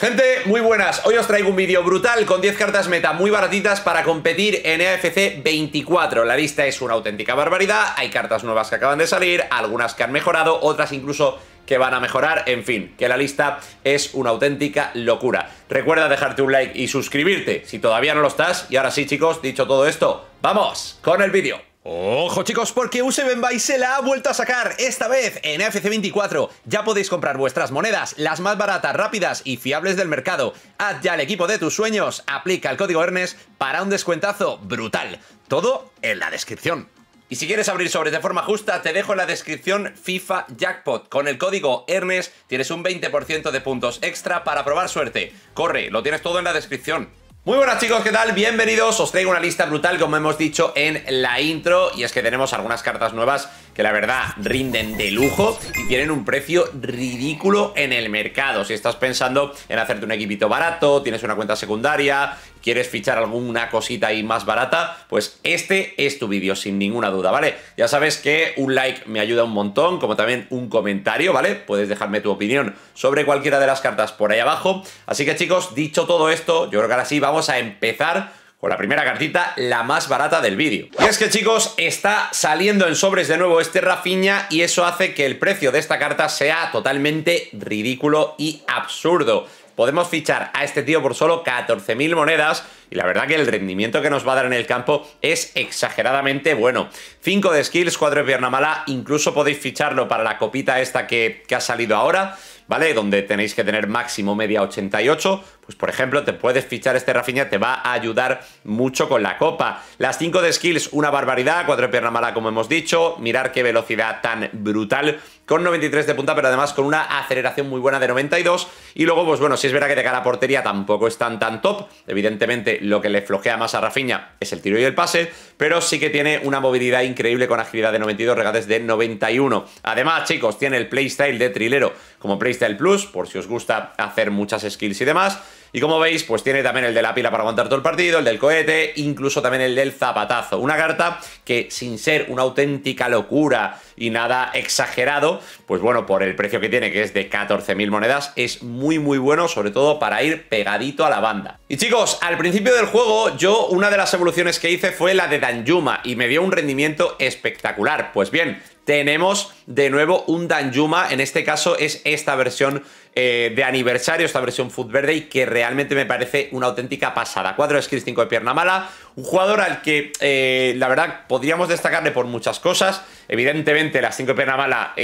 Gente, muy buenas. Hoy os traigo un vídeo brutal con 10 cartas meta muy baratitas para competir en AFC e 24. La lista es una auténtica barbaridad. Hay cartas nuevas que acaban de salir, algunas que han mejorado, otras incluso que van a mejorar. En fin, que la lista es una auténtica locura. Recuerda dejarte un like y suscribirte si todavía no lo estás. Y ahora sí, chicos, dicho todo esto, ¡vamos con el vídeo! Ojo chicos, porque use Buy se la ha vuelto a sacar, esta vez en FC24. Ya podéis comprar vuestras monedas, las más baratas, rápidas y fiables del mercado. Haz ya el equipo de tus sueños, aplica el código ERNES para un descuentazo brutal. Todo en la descripción. Y si quieres abrir sobres de forma justa, te dejo en la descripción FIFA Jackpot. Con el código ERNES tienes un 20% de puntos extra para probar suerte. Corre, lo tienes todo en la descripción. Muy buenas chicos, ¿qué tal? Bienvenidos, os traigo una lista brutal como hemos dicho en la intro y es que tenemos algunas cartas nuevas que la verdad rinden de lujo y tienen un precio ridículo en el mercado. Si estás pensando en hacerte un equipito barato, tienes una cuenta secundaria, quieres fichar alguna cosita ahí más barata, pues este es tu vídeo, sin ninguna duda, ¿vale? Ya sabes que un like me ayuda un montón, como también un comentario, ¿vale? Puedes dejarme tu opinión sobre cualquiera de las cartas por ahí abajo. Así que chicos, dicho todo esto, yo creo que ahora sí vamos a empezar con la primera cartita, la más barata del vídeo. Y es que chicos, está saliendo en sobres de nuevo este Rafiña, y eso hace que el precio de esta carta sea totalmente ridículo y absurdo. Podemos fichar a este tío por solo 14.000 monedas y la verdad que el rendimiento que nos va a dar en el campo es exageradamente bueno. 5 de skills, 4 de pierna mala, incluso podéis ficharlo para la copita esta que, que ha salido ahora ¿vale? Donde tenéis que tener máximo media 88, pues por ejemplo, te puedes fichar este Rafinha, te va a ayudar mucho con la copa. Las 5 de skills, una barbaridad, 4 pierna mala como hemos dicho, mirar qué velocidad tan brutal con 93 de punta, pero además con una aceleración muy buena de 92. Y luego, pues bueno, si es verdad que de cara a portería tampoco están tan top. Evidentemente, lo que le flojea más a Rafinha es el tiro y el pase, pero sí que tiene una movilidad increíble con agilidad de 92, regates de 91. Además, chicos, tiene el playstyle de trilero como Playstyle Plus, por si os gusta hacer muchas skills y demás. Y como veis, pues tiene también el de la pila para aguantar todo el partido, el del cohete, incluso también el del zapatazo. Una carta que, sin ser una auténtica locura y nada exagerado, pues bueno, por el precio que tiene, que es de 14.000 monedas, es muy muy bueno, sobre todo para ir pegadito a la banda. Y chicos, al principio del juego, yo una de las evoluciones que hice fue la de Danjuma, y me dio un rendimiento espectacular. Pues bien, tenemos de nuevo un Danjuma, en este caso es esta versión eh, de aniversario, esta versión Food Verde, y que realmente me parece una auténtica pasada. Cuatro skills, 5 de pierna mala, un jugador al que, eh, la verdad, podríamos destacarle por muchas cosas. Evidentemente, las 5 pena bala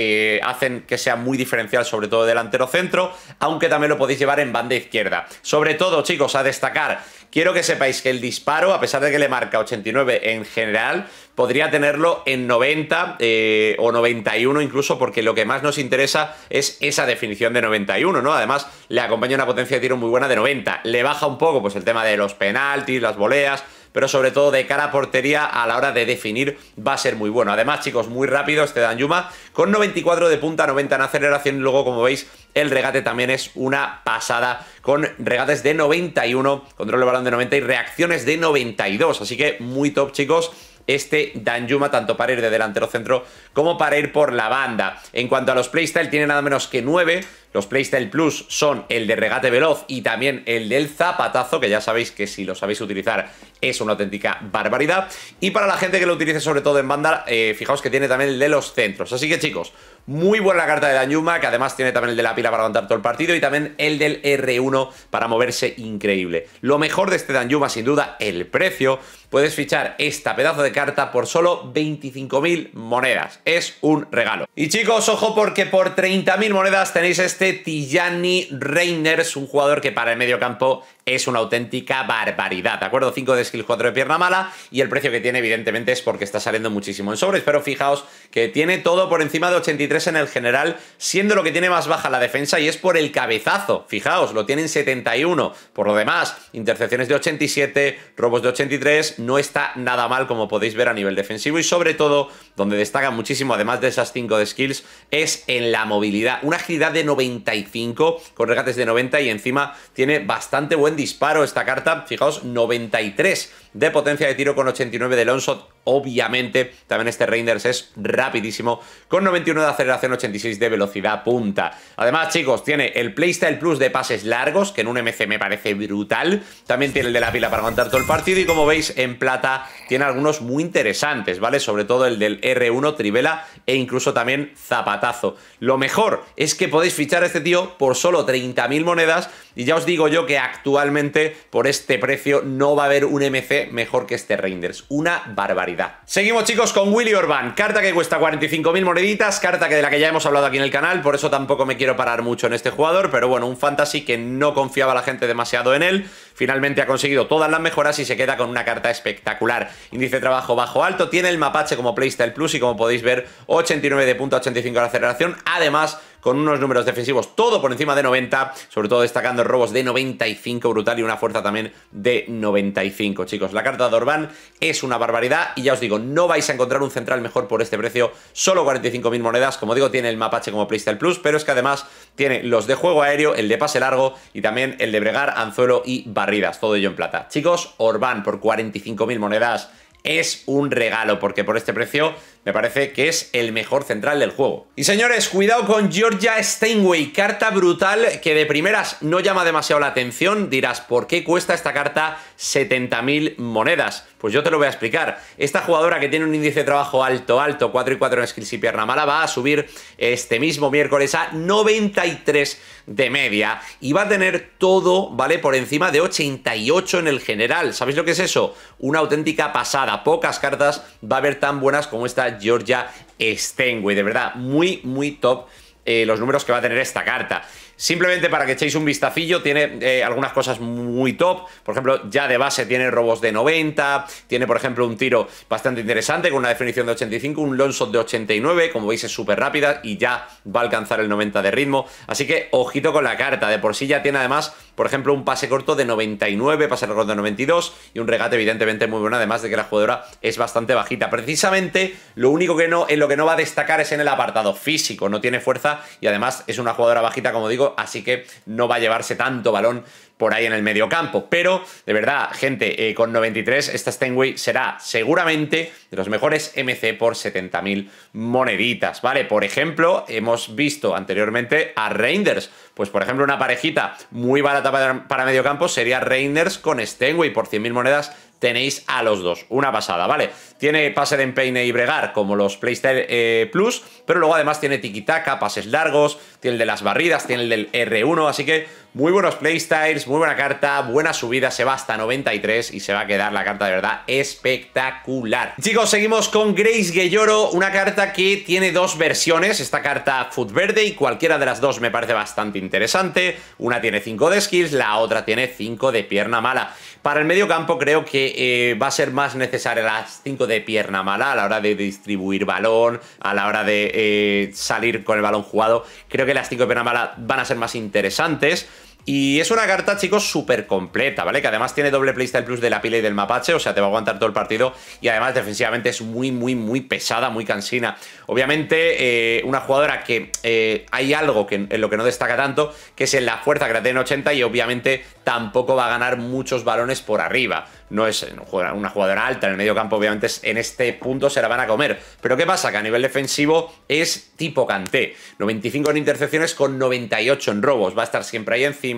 hacen que sea muy diferencial, sobre todo delantero centro, aunque también lo podéis llevar en banda izquierda. Sobre todo, chicos, a destacar, quiero que sepáis que el disparo, a pesar de que le marca 89 en general, podría tenerlo en 90 eh, o 91 incluso, porque lo que más nos interesa es esa definición de 91, ¿no? Además, le acompaña una potencia de tiro muy buena de 90. Le baja un poco, pues, el tema de los penaltis, las voleas pero sobre todo de cara a portería a la hora de definir va a ser muy bueno. Además, chicos, muy rápido este Danjuma con 94 de punta, 90 en aceleración luego, como veis, el regate también es una pasada con regates de 91, control de balón de 90 y reacciones de 92. Así que muy top, chicos este Danjuma, tanto para ir de delantero centro como para ir por la banda. En cuanto a los playstyle, tiene nada menos que 9, los playstyle plus son el de regate veloz y también el del zapatazo, que ya sabéis que si lo sabéis utilizar es una auténtica barbaridad. Y para la gente que lo utilice sobre todo en banda, eh, fijaos que tiene también el de los centros. Así que chicos, muy buena carta de Danyuma, que además tiene también el de la pila para aguantar todo el partido y también el del R1 para moverse increíble. Lo mejor de este Danyuma, sin duda, el precio. Puedes fichar esta pedazo de carta por solo 25.000 monedas. Es un regalo. Y chicos, ojo porque por 30.000 monedas tenéis este Tijani Reiner es un jugador que para el campo es una auténtica barbaridad, ¿de acuerdo? 5 de skills, 4 de pierna mala y el precio que tiene evidentemente es porque está saliendo muchísimo en sobres, pero fijaos que tiene todo por encima de 83 en el general, siendo lo que tiene más baja la defensa y es por el cabezazo, fijaos, lo tiene en 71, por lo demás, intercepciones de 87, robos de 83, no está nada mal como podéis ver a nivel defensivo y sobre todo donde destaca muchísimo, además de esas 5 de skills, es en la movilidad, una agilidad de 95 con regates de 90 y encima tiene bastante buen disparo esta carta. Fijaos, 93 de potencia de tiro con 89 de Alonso, obviamente. También este Reinders es rapidísimo, con 91 de aceleración, 86 de velocidad punta. Además, chicos, tiene el Playstyle Plus de pases largos, que en un MC me parece brutal. También tiene el de la pila para aguantar todo el partido y como veis, en plata tiene algunos muy interesantes, ¿vale? Sobre todo el del R1, Trivela e incluso también Zapatazo. Lo mejor es que podéis fichar a este tío por solo 30.000 monedas y ya os digo yo que actualmente por este precio no va a haber un MC mejor que este Reinders. Una barbaridad. Seguimos chicos con Willy Orban, carta que cuesta 45.000 moneditas, carta que de la que ya hemos hablado aquí en el canal, por eso tampoco me quiero parar mucho en este jugador, pero bueno, un fantasy que no confiaba la gente demasiado en él, Finalmente ha conseguido todas las mejoras y se queda con una carta espectacular. Índice de trabajo bajo alto, tiene el mapache como Playstyle Plus y como podéis ver, 89 de punto 85 de aceleración. Además, con unos números defensivos todo por encima de 90, sobre todo destacando robos de 95 brutal y una fuerza también de 95, chicos. La carta de Orban es una barbaridad y ya os digo, no vais a encontrar un central mejor por este precio, solo 45.000 monedas, como digo, tiene el mapache como Playstyle Plus, pero es que además tiene los de juego aéreo, el de pase largo y también el de bregar, anzuelo y barrio todo ello en plata. Chicos, Orbán por 45.000 monedas es un regalo, porque por este precio me parece que es el mejor central del juego. Y señores, cuidado con Georgia Steinway, carta brutal que de primeras no llama demasiado la atención. Dirás, ¿por qué cuesta esta carta 70.000 monedas? Pues yo te lo voy a explicar. Esta jugadora que tiene un índice de trabajo alto, alto, 4 y 4 en skills y pierna mala, va a subir este mismo miércoles a 93 de media y va a tener todo, ¿vale? Por encima de 88 en el general. ¿Sabéis lo que es eso? Una auténtica pasada. Pocas cartas va a haber tan buenas como esta Georgia Stenway, De verdad, muy, muy top eh, los números que va a tener esta carta. Simplemente para que echéis un vistacillo, tiene eh, algunas cosas muy top. Por ejemplo, ya de base tiene robos de 90, tiene por ejemplo un tiro bastante interesante con una definición de 85, un shot de 89, como veis es súper rápida y ya va a alcanzar el 90 de ritmo. Así que ojito con la carta, de por sí ya tiene además, por ejemplo, un pase corto de 99, pase corto de 92 y un regate evidentemente muy bueno, además de que la jugadora es bastante bajita. Precisamente lo único que no, en lo que no va a destacar es en el apartado físico, no tiene fuerza y además es una jugadora bajita, como digo, así que no va a llevarse tanto balón por ahí en el medio campo. Pero, de verdad, gente, eh, con 93, esta Stenway será seguramente de los mejores MC por 70.000 moneditas, ¿vale? Por ejemplo, hemos visto anteriormente a Reinders. Pues, por ejemplo, una parejita muy barata para, para medio campo sería Reinders con Stenway por 100.000 monedas tenéis a los dos. Una pasada, ¿vale? Tiene pase de empeine y bregar como los PlayStation eh, Plus, pero luego además tiene tiki pases largos, tiene el de las barridas, tiene el del R1, así que muy buenos playstyles, muy buena carta, buena subida, se va hasta 93 y se va a quedar la carta de verdad espectacular. Chicos, seguimos con Grace Gelloro, una carta que tiene dos versiones, esta carta Food Verde y cualquiera de las dos me parece bastante interesante. Una tiene 5 de skills, la otra tiene 5 de pierna mala. Para el medio campo creo que eh, va a ser más necesaria las 5 de pierna mala a la hora de distribuir balón, a la hora de eh, salir con el balón jugado. Creo que las 5 de pierna mala van a ser más interesantes. Y es una carta, chicos, súper completa, ¿vale? Que además tiene doble playstyle plus de la pila y del mapache, o sea, te va a aguantar todo el partido. Y además, defensivamente es muy, muy, muy pesada, muy cansina. Obviamente, eh, una jugadora que eh, hay algo que, en lo que no destaca tanto, que es en la fuerza que la tiene 80 y obviamente tampoco va a ganar muchos balones por arriba. No es una jugadora alta en el medio campo, obviamente en este punto se la van a comer. Pero ¿qué pasa? Que a nivel defensivo es tipo canté. 95 en intercepciones con 98 en robos. Va a estar siempre ahí encima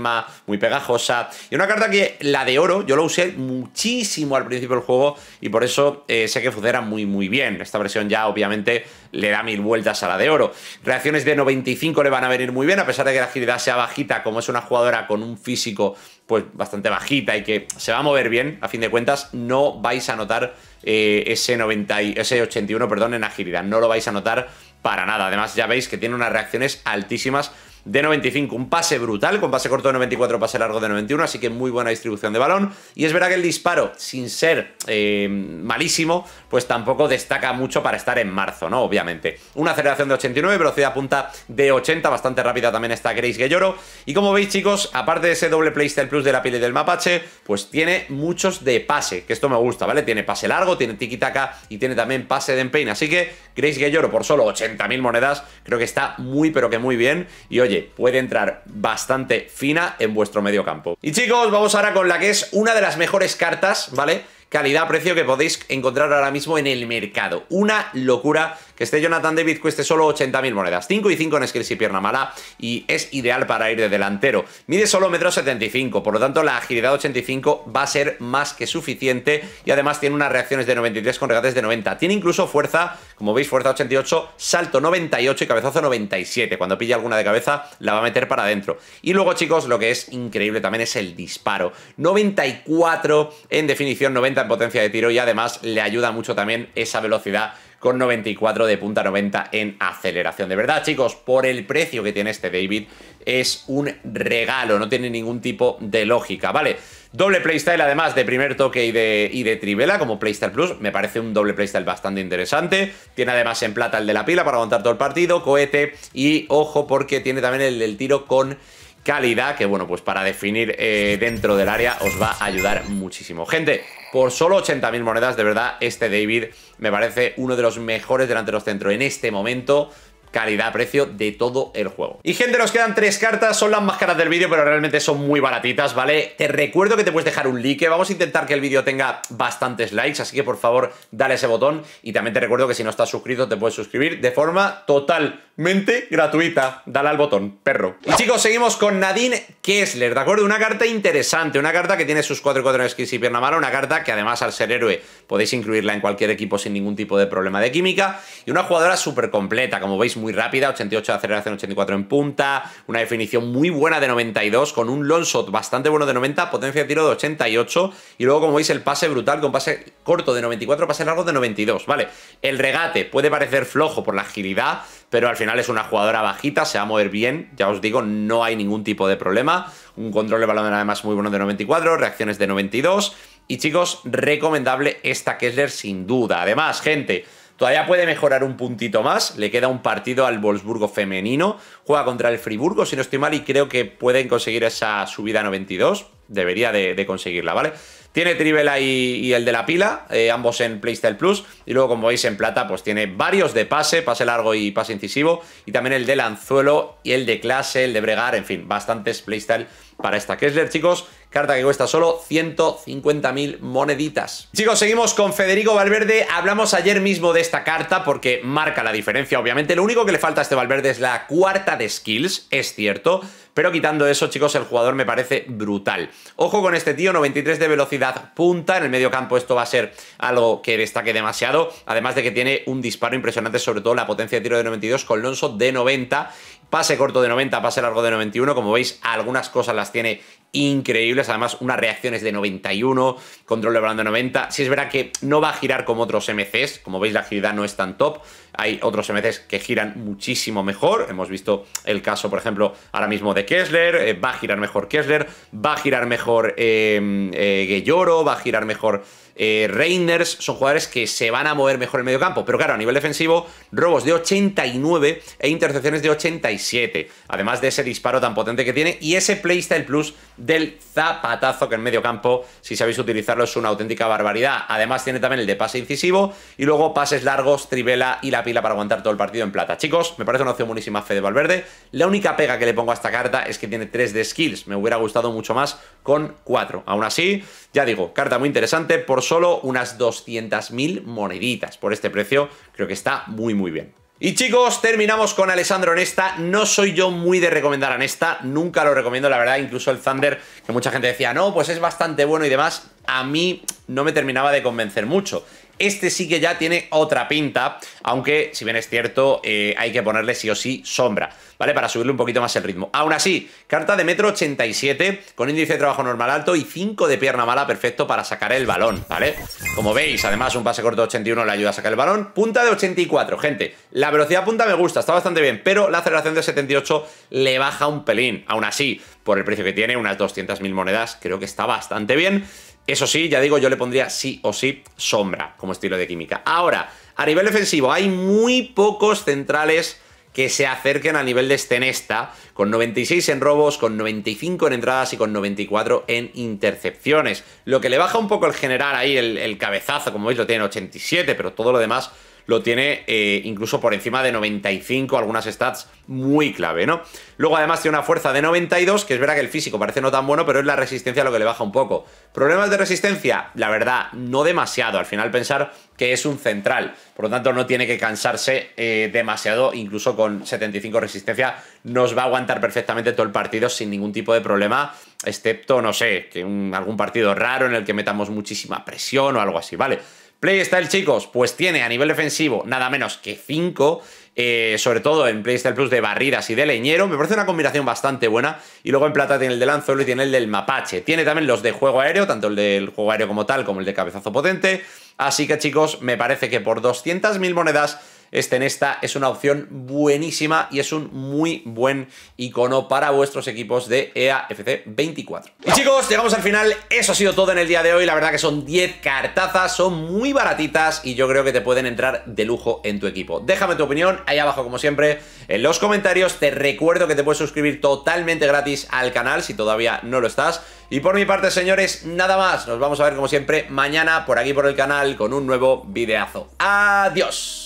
muy pegajosa. Y una carta que, la de oro, yo lo usé muchísimo al principio del juego y por eso eh, sé que funciona muy, muy bien. Esta versión ya, obviamente, le da mil vueltas a la de oro. Reacciones de 95 le van a venir muy bien, a pesar de que la agilidad sea bajita, como es una jugadora con un físico pues bastante bajita y que se va a mover bien, a fin de cuentas, no vais a notar eh, ese, 90 ese 81 perdón, en agilidad. No lo vais a notar para nada. Además, ya veis que tiene unas reacciones altísimas de 95, un pase brutal, con pase corto de 94, pase largo de 91, así que muy buena distribución de balón. Y es verdad que el disparo, sin ser eh, malísimo, pues tampoco destaca mucho para estar en marzo, ¿no? Obviamente. Una aceleración de 89, velocidad punta de 80, bastante rápida también está Grace Gelloro. Y como veis, chicos, aparte de ese doble playstyle plus de la piel y del mapache, pues tiene muchos de pase, que esto me gusta, ¿vale? Tiene pase largo, tiene tiki-taka y tiene también pase de empeine. Así que Grace Gelloro por solo 80.000 monedas, creo que está muy, pero que muy bien. Y oye, puede entrar bastante fina en vuestro medio campo. Y chicos, vamos ahora con la que es una de las mejores cartas, ¿vale? Calidad-precio que podéis encontrar ahora mismo en el mercado. Una locura que este Jonathan David cueste solo 80.000 monedas. 5 y 5 en skills y pierna mala y es ideal para ir de delantero. Mide solo 1,75 75, por lo tanto la agilidad 85 va a ser más que suficiente y además tiene unas reacciones de 93 con regates de 90. Tiene incluso fuerza, como veis, fuerza 88, salto 98 y cabezazo 97. Cuando pilla alguna de cabeza la va a meter para adentro. Y luego, chicos, lo que es increíble también es el disparo. 94 en definición, 90 en potencia de tiro y además le ayuda mucho también esa velocidad con 94 de punta 90 en aceleración. De verdad, chicos, por el precio que tiene este David, es un regalo, no tiene ningún tipo de lógica, ¿vale? Doble playstyle además de primer toque y de, y de trivela como playstyle plus, me parece un doble playstyle bastante interesante. Tiene además en plata el de la pila para aguantar todo el partido, cohete y ojo porque tiene también el del tiro con calidad que bueno pues para definir eh, dentro del área os va a ayudar muchísimo. Gente, por solo 80.000 monedas, de verdad, este David me parece uno de los mejores delanteros centro en este momento calidad-precio de todo el juego. Y gente, nos quedan tres cartas, son las más caras del vídeo, pero realmente son muy baratitas, ¿vale? Te recuerdo que te puedes dejar un like, vamos a intentar que el vídeo tenga bastantes likes, así que por favor dale ese botón y también te recuerdo que si no estás suscrito te puedes suscribir de forma totalmente gratuita. Dale al botón, perro. Y chicos, seguimos con Nadine Kessler, ¿de acuerdo? Una carta interesante, una carta que tiene sus cuatro 4 en y pierna mala, una carta que además al ser héroe podéis incluirla en cualquier equipo sin ningún tipo de problema de química y una jugadora súper completa, como veis muy muy rápida, 88 de aceleración, 84 en punta, una definición muy buena de 92, con un long shot bastante bueno de 90, potencia de tiro de 88, y luego como veis el pase brutal con pase corto de 94, pase largo de 92, ¿vale? El regate puede parecer flojo por la agilidad, pero al final es una jugadora bajita, se va a mover bien, ya os digo, no hay ningún tipo de problema, un control de balón además muy bueno de 94, reacciones de 92, y chicos, recomendable esta Kessler sin duda. Además, gente, Todavía puede mejorar un puntito más. Le queda un partido al Wolfsburgo femenino. Juega contra el Friburgo, si no estoy mal, y creo que pueden conseguir esa subida a 92. Debería de, conseguirla, ¿vale? Tiene Trivela y, el de la pila, eh, ambos en Playstyle Plus. Y luego, como veis, en plata, pues tiene varios de pase, pase largo y pase incisivo. Y también el de lanzuelo, y el de clase, el de bregar, en fin, bastantes Playstyle para esta Kessler, chicos Carta que cuesta solo 150.000 moneditas. Chicos, seguimos con Federico Valverde. Hablamos ayer mismo de esta carta porque marca la diferencia, obviamente. Lo único que le falta a este Valverde es la cuarta de skills, es cierto. Pero quitando eso, chicos, el jugador me parece brutal. Ojo con este tío, 93 de velocidad punta. En el medio campo esto va a ser algo que destaque demasiado. Además de que tiene un disparo impresionante, sobre todo la potencia de tiro de 92 con Lonso de 90. Pase corto de 90, pase largo de 91. Como veis, algunas cosas las tiene increíbles. Además, unas reacciones de 91, control de balón de 90. Si es verdad que no va a girar como otros MCs, como veis, la agilidad no es tan top. Hay otros MCs que giran muchísimo mejor. Hemos visto el caso, por ejemplo, ahora mismo de Kessler. Eh, va a girar mejor Kessler, va a girar mejor em, eh, va a girar mejor... Eh, Reiners son jugadores que se van a mover mejor en el medio campo. Pero claro, a nivel defensivo, robos de 89 e intercepciones de 87. Además de ese disparo tan potente que tiene y ese playstyle plus del zapatazo que en medio campo, si sabéis utilizarlo, es una auténtica barbaridad. Además tiene también el de pase incisivo y luego pases largos, trivela y la pila para aguantar todo el partido en plata. Chicos, me parece una opción buenísima de Valverde. La única pega que le pongo a esta carta es que tiene 3 de skills. Me hubiera gustado mucho más con 4. Aún así, ya digo, carta muy interesante por solo unas 200.000 moneditas. Por este precio creo que está muy muy bien. Y chicos, terminamos con Alessandro Nesta. No soy yo muy de recomendar a Nesta, nunca lo recomiendo, la verdad, incluso el Thunder, que mucha gente decía, no, pues es bastante bueno y demás, a mí no me terminaba de convencer mucho. Este sí que ya tiene otra pinta, aunque si bien es cierto, eh, hay que ponerle sí o sí sombra, ¿vale? Para subirle un poquito más el ritmo. Aún así, carta de metro 87, con índice de trabajo normal alto y 5 de pierna mala, perfecto para sacar el balón, ¿vale? Como veis, además un pase corto de 81 le ayuda a sacar el balón. Punta de 84, gente. La velocidad punta me gusta, está bastante bien, pero la aceleración de 78 le baja un pelín. Aún así, por el precio que tiene, unas 200.000 monedas, creo que está bastante bien. Eso sí, ya digo, yo le pondría sí o sí sombra como estilo de química. Ahora, a nivel defensivo, hay muy pocos centrales que se acerquen a nivel de Stenesta, con 96 en robos, con 95 en entradas y con 94 en intercepciones. Lo que le baja un poco el general ahí, el, el cabezazo, como veis lo tiene 87, pero todo lo demás lo tiene eh, incluso por encima de 95, algunas stats muy clave, ¿no? Luego además tiene una fuerza de 92, que es verdad que el físico parece no tan bueno, pero es la resistencia lo que le baja un poco. ¿Problemas de resistencia? La verdad, no demasiado. Al final pensar que es un central, por lo tanto no tiene que cansarse eh, demasiado, incluso con 75 resistencia nos va a aguantar perfectamente todo el partido sin ningún tipo de problema, excepto, no sé, que algún partido raro en el que metamos muchísima presión o algo así, ¿vale? Playstyle, chicos, pues tiene a nivel defensivo nada menos que 5. Eh, sobre todo en Playstyle Plus de barridas y de leñero, me parece una combinación bastante buena. Y luego en plata tiene el de Lanzuelo y tiene el del mapache. Tiene también los de juego aéreo, tanto el del juego aéreo como tal, como el de cabezazo potente. Así que chicos, me parece que por 200.000 monedas este en esta es una opción buenísima y es un muy buen icono para vuestros equipos de EAFC 24. Y chicos, llegamos al final, eso ha sido todo en el día de hoy, la verdad que son 10 cartazas, son muy baratitas y yo creo que te pueden entrar de lujo en tu equipo. Déjame tu opinión ahí abajo como siempre en los comentarios, te recuerdo que te puedes suscribir totalmente gratis al canal si todavía no lo estás. Y por mi parte, señores, nada más. Nos vamos a ver como siempre mañana por aquí por el canal con un nuevo videazo. Adiós.